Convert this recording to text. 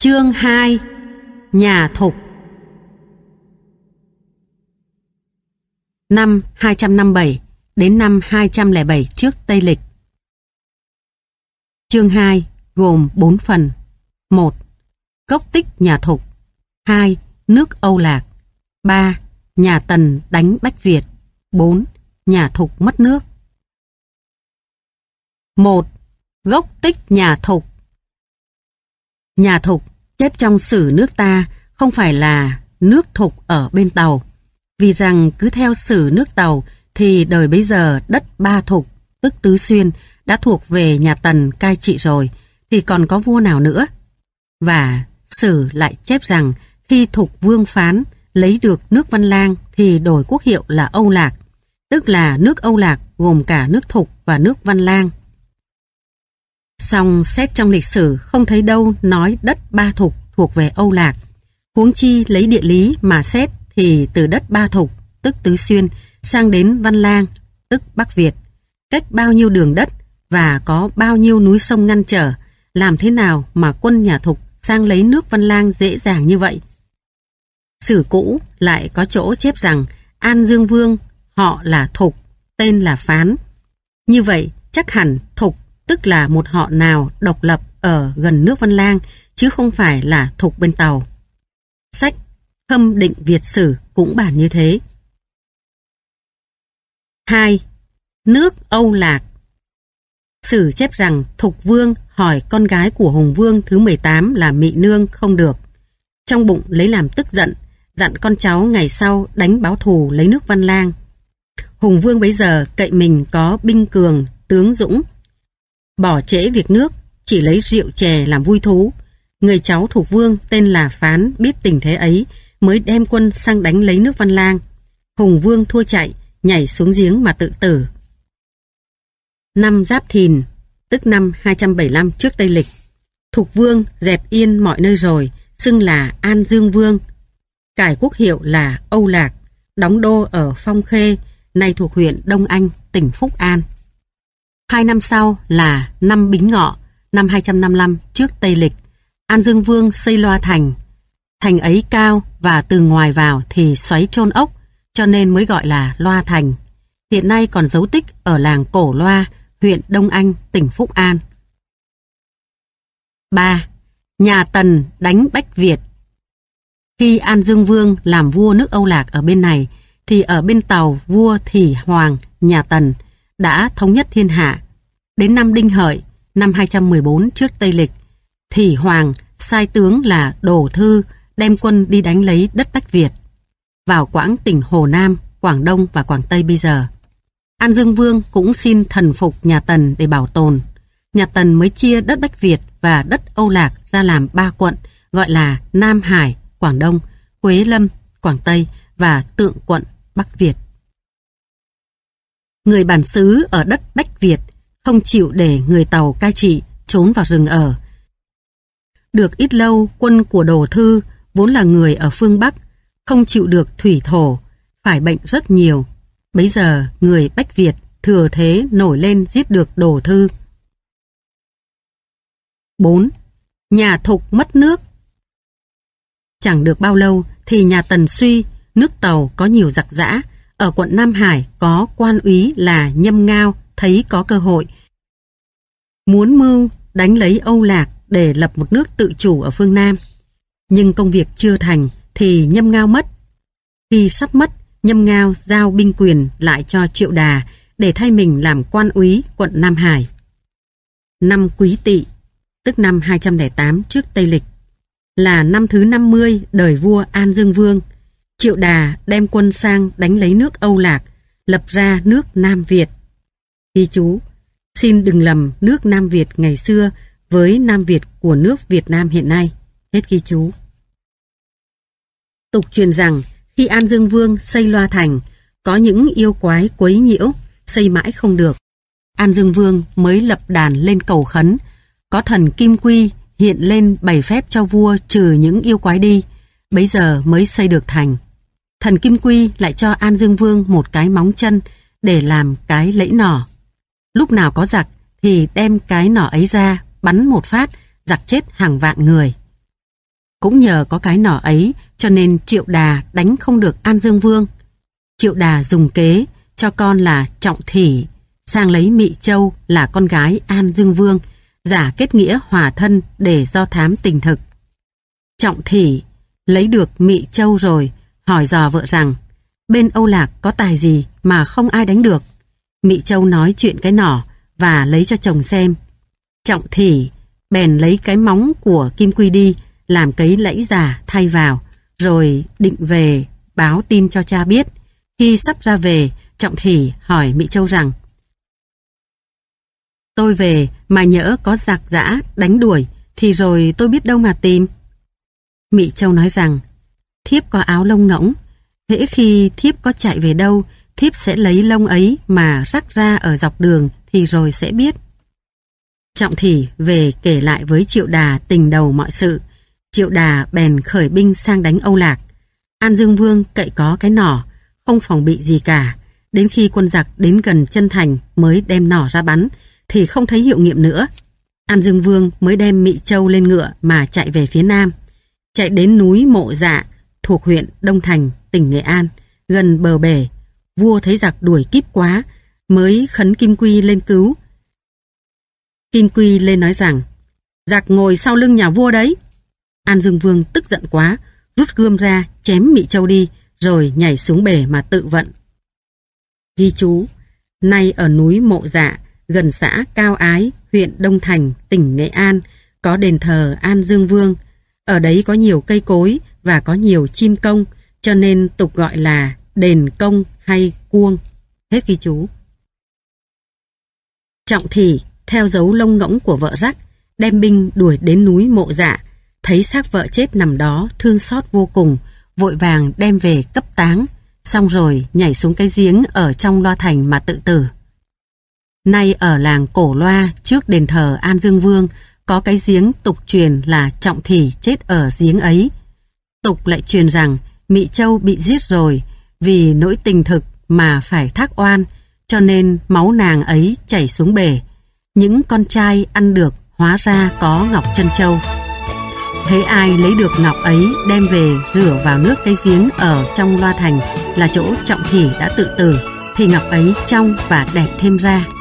Chương 2 Nhà Thục Năm 257 đến năm 207 trước Tây Lịch Chương 2 gồm 4 phần 1. Cốc tích nhà Thục 2. Nước Âu Lạc 3. Nhà Tần đánh Bách Việt 4. Nhà Thục mất nước 1. Gốc tích nhà Thục Nhà thục chép trong sử nước ta không phải là nước thục ở bên tàu. Vì rằng cứ theo sử nước tàu thì đời bấy giờ đất ba thục, tức tứ xuyên, đã thuộc về nhà tần cai trị rồi, thì còn có vua nào nữa. Và sử lại chép rằng khi thục vương phán lấy được nước Văn Lang thì đổi quốc hiệu là Âu Lạc, tức là nước Âu Lạc gồm cả nước thục và nước Văn Lang. Song xét trong lịch sử không thấy đâu nói đất Ba Thục thuộc về Âu Lạc. Huống chi lấy địa lý mà xét thì từ đất Ba Thục, tức Tứ Xuyên, sang đến Văn Lang, tức Bắc Việt. Cách bao nhiêu đường đất và có bao nhiêu núi sông ngăn trở, làm thế nào mà quân nhà Thục sang lấy nước Văn Lang dễ dàng như vậy? Sử cũ lại có chỗ chép rằng An Dương Vương, họ là Thục, tên là Phán. Như vậy, chắc hẳn tức là một họ nào độc lập ở gần nước Văn Lang, chứ không phải là thuộc bên Tàu. Sách Hâm định Việt sử cũng bản như thế. 2. Nước Âu Lạc Sử chép rằng Thục Vương hỏi con gái của Hùng Vương thứ 18 là Mị Nương không được. Trong bụng lấy làm tức giận, dặn con cháu ngày sau đánh báo thù lấy nước Văn Lang. Hùng Vương bấy giờ cậy mình có binh cường, tướng dũng, bỏ trễ việc nước, chỉ lấy rượu chè làm vui thú. Người cháu thuộc vương tên là Phán biết tình thế ấy, mới đem quân sang đánh lấy nước Văn Lang. Hùng vương thua chạy, nhảy xuống giếng mà tự tử. Năm Giáp Thìn, tức năm 275 trước Tây Lịch. Thục vương dẹp yên mọi nơi rồi, xưng là An Dương Vương. Cải quốc hiệu là Âu Lạc, đóng đô ở Phong Khê, nay thuộc huyện Đông Anh, tỉnh Phúc An. Hai năm sau là năm Bính Ngọ, năm 255 trước Tây Lịch. An Dương Vương xây loa thành. Thành ấy cao và từ ngoài vào thì xoáy trôn ốc, cho nên mới gọi là loa thành. Hiện nay còn dấu tích ở làng Cổ Loa, huyện Đông Anh, tỉnh Phúc An. 3. Nhà Tần đánh Bách Việt Khi An Dương Vương làm vua nước Âu Lạc ở bên này, thì ở bên Tàu vua Thỉ Hoàng, nhà Tần – đã thống nhất thiên hạ. Đến năm Đinh Hợi, năm 214 trước Tây Lịch, Thỉ Hoàng sai tướng là Đồ Thư đem quân đi đánh lấy đất Bách Việt vào quãng tỉnh Hồ Nam, Quảng Đông và Quảng Tây bây giờ. An Dương Vương cũng xin thần phục nhà Tần để bảo tồn. Nhà Tần mới chia đất Bách Việt và đất Âu Lạc ra làm ba quận gọi là Nam Hải, Quảng Đông, Quế Lâm, Quảng Tây và Tượng quận Bắc Việt người bản xứ ở đất Bách Việt không chịu để người Tàu cai trị trốn vào rừng ở. Được ít lâu, quân của Đồ Thư vốn là người ở phương Bắc, không chịu được thủy thổ, phải bệnh rất nhiều. bây giờ, người Bách Việt thừa thế nổi lên giết được Đồ Thư. 4. Nhà Thục mất nước Chẳng được bao lâu thì nhà Tần Suy, nước Tàu có nhiều giặc giã, ở quận Nam Hải có quan úy là Nhâm Ngao thấy có cơ hội. Muốn mưu đánh lấy Âu Lạc để lập một nước tự chủ ở phương Nam. Nhưng công việc chưa thành thì Nhâm Ngao mất. Khi sắp mất, Nhâm Ngao giao binh quyền lại cho Triệu Đà để thay mình làm quan úy quận Nam Hải. Năm Quý Tỵ, tức năm 208 trước Tây Lịch, là năm thứ 50 đời vua An Dương Vương – Triệu Đà đem quân sang đánh lấy nước Âu Lạc, lập ra nước Nam Việt. Ghi chú, xin đừng lầm nước Nam Việt ngày xưa với Nam Việt của nước Việt Nam hiện nay. Hết ghi chú. Tục truyền rằng, khi An Dương Vương xây loa thành, có những yêu quái quấy nhiễu, xây mãi không được. An Dương Vương mới lập đàn lên cầu khấn, có thần Kim Quy hiện lên bày phép cho vua trừ những yêu quái đi, bấy giờ mới xây được thành thần Kim Quy lại cho An Dương Vương một cái móng chân để làm cái lẫy nỏ. Lúc nào có giặc thì đem cái nỏ ấy ra, bắn một phát, giặc chết hàng vạn người. Cũng nhờ có cái nỏ ấy cho nên Triệu Đà đánh không được An Dương Vương. Triệu Đà dùng kế cho con là Trọng Thỉ, sang lấy Mị Châu là con gái An Dương Vương, giả kết nghĩa hòa thân để do thám tình thực. Trọng Thỉ lấy được Mị Châu rồi hỏi dò vợ rằng bên Âu Lạc có tài gì mà không ai đánh được. Mị Châu nói chuyện cái nỏ và lấy cho chồng xem. Trọng Thỉ bèn lấy cái móng của Kim Quy đi làm cấy lẫy già thay vào rồi định về báo tin cho cha biết. Khi sắp ra về, Trọng Thỉ hỏi Mỹ Châu rằng Tôi về mà nhỡ có giặc giã đánh đuổi thì rồi tôi biết đâu mà tìm. Mỹ Châu nói rằng thiếp có áo lông ngỗng. thế khi thiếp có chạy về đâu, thiếp sẽ lấy lông ấy mà rắc ra ở dọc đường thì rồi sẽ biết. Trọng Thỉ về kể lại với Triệu Đà tình đầu mọi sự. Triệu Đà bèn khởi binh sang đánh Âu Lạc. An Dương Vương cậy có cái nỏ, không phòng bị gì cả. Đến khi quân giặc đến gần chân thành mới đem nỏ ra bắn, thì không thấy hiệu nghiệm nữa. An Dương Vương mới đem Mị Châu lên ngựa mà chạy về phía nam. Chạy đến núi Mộ Dạ, thuộc huyện Đông Thành, tỉnh Nghệ An, gần bờ bể. Vua thấy giặc đuổi kíp quá, mới khấn Kim Quy lên cứu. Kim Quy lên nói rằng, giặc ngồi sau lưng nhà vua đấy. An Dương Vương tức giận quá, rút gươm ra, chém Mị Châu đi, rồi nhảy xuống bể mà tự vận. Ghi chú, nay ở núi Mộ Dạ, gần xã Cao Ái, huyện Đông Thành, tỉnh Nghệ An, có đền thờ An Dương Vương. Ở đấy có nhiều cây cối, và có nhiều chim công, cho nên tục gọi là đền công hay cuông. Hết ghi chú. Trọng Thị theo dấu lông ngỗng của vợ rắc, đem binh đuổi đến núi mộ dạ, thấy xác vợ chết nằm đó thương xót vô cùng, vội vàng đem về cấp táng, xong rồi nhảy xuống cái giếng ở trong loa thành mà tự tử. Nay ở làng Cổ Loa trước đền thờ An Dương Vương có cái giếng tục truyền là Trọng Thị chết ở giếng ấy, tục lại truyền rằng Mỹ Châu bị giết rồi vì nỗi tình thực mà phải thác oan, cho nên máu nàng ấy chảy xuống bể. Những con trai ăn được hóa ra có Ngọc Trân Châu. Thế ai lấy được Ngọc ấy đem về rửa vào nước cái giếng ở trong loa thành là chỗ trọng thị đã tự tử thì Ngọc ấy trong và đẹp thêm ra.